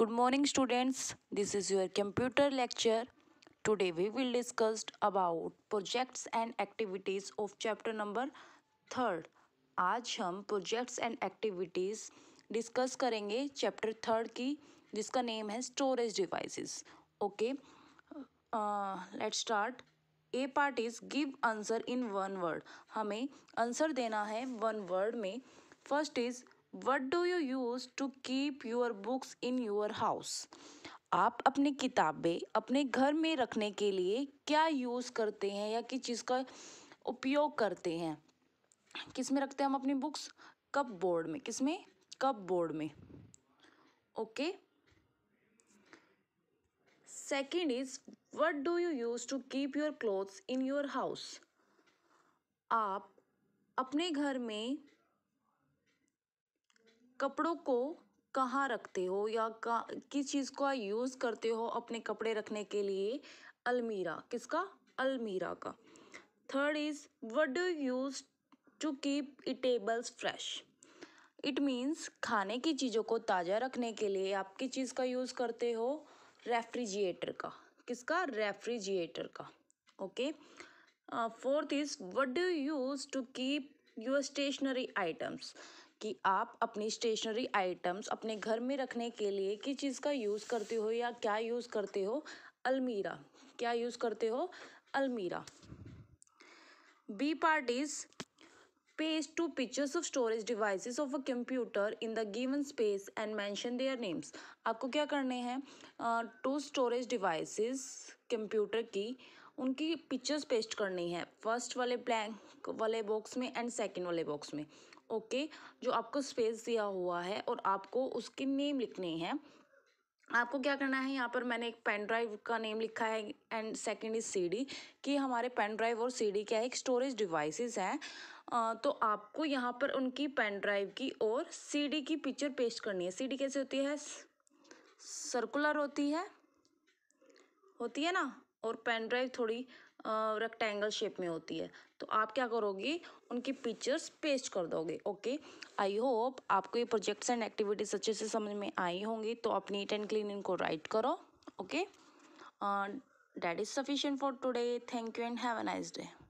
good morning students this is your computer lecture today we will discuss about projects and activities of chapter number third आज हम projects and activities discuss करेंगे chapter third की जिसका name है storage devices okay let start A part is give answer in one word हमें answer देना है one word में first is what do you use to keep your books in your house आप अपनी किताबें अपने घर में रखने के लिए क्या यूज़ करते हैं या किस चीज़ का उपयोग करते हैं किस में रखते हैं हम अपनी बुक्स कप बोर्ड में किस में कप बोर्ड में okay second is what do you use to keep your clothes in your house आप अपने घर में कपड़ों को कहाँ रखते हो या का किस चीज़ का यूज़ करते हो अपने कपड़े रखने के लिए अलमीरा किसका अलमीरा का third is what do use to keep eatables fresh it means खाने की चीज़ों को ताज़ा रखने के लिए आप किस चीज़ का यूज़ करते हो रेफ्रिजरेटर का किसका रेफ्रिजरेटर का okay fourth is what do use to keep your stationery items कि आप अपनी स्टेशनरी आइटम्स अपने घर में रखने के लिए किस चीज़ का यूज़ करते हो या क्या यूज़ करते हो अलमीरा क्या यूज़ करते हो अलमीरा B part is space two pictures of storage devices of a computer in the given space and mention their names. आपको क्या करने हैं टू स्टोरेज डिवाइसेस कंप्यूटर की उनकी पिक्चर्स पेस्ट करनी है फर्स्ट वाले ब्लैंक वाले बॉक्स में एंड सेकेंड वाले बॉक्स में ओके okay, जो आपको स्पेस दिया हुआ है और आपको उसके नेम लिखने हैं आपको क्या करना है यहाँ पर मैंने एक पेन ड्राइव का नेम लिखा है एंड सेकंड इज सीडी कि हमारे पेन ड्राइव और सीडी क्या है एक स्टोरेज डिवाइसेस हैं तो आपको यहाँ पर उनकी पेन ड्राइव की और सीडी की पिक्चर पेस्ट करनी है सीडी कैसे होती है सर्कुलर होती है होती है ना और पेन ड्राइव थोड़ी रेक्टेंगल शेप में होती है तो आप क्या करोगे उनकी पिक्चर्स पेस्ट कर दोगे ओके आई होप आपको ये प्रोजेक्ट्स एंड एक्टिविटीज़ अच्छे से समझ में आई होंगी तो आप नीट एंड क्लीन इनको राइट करो okay that is sufficient for today thank you and have a nice day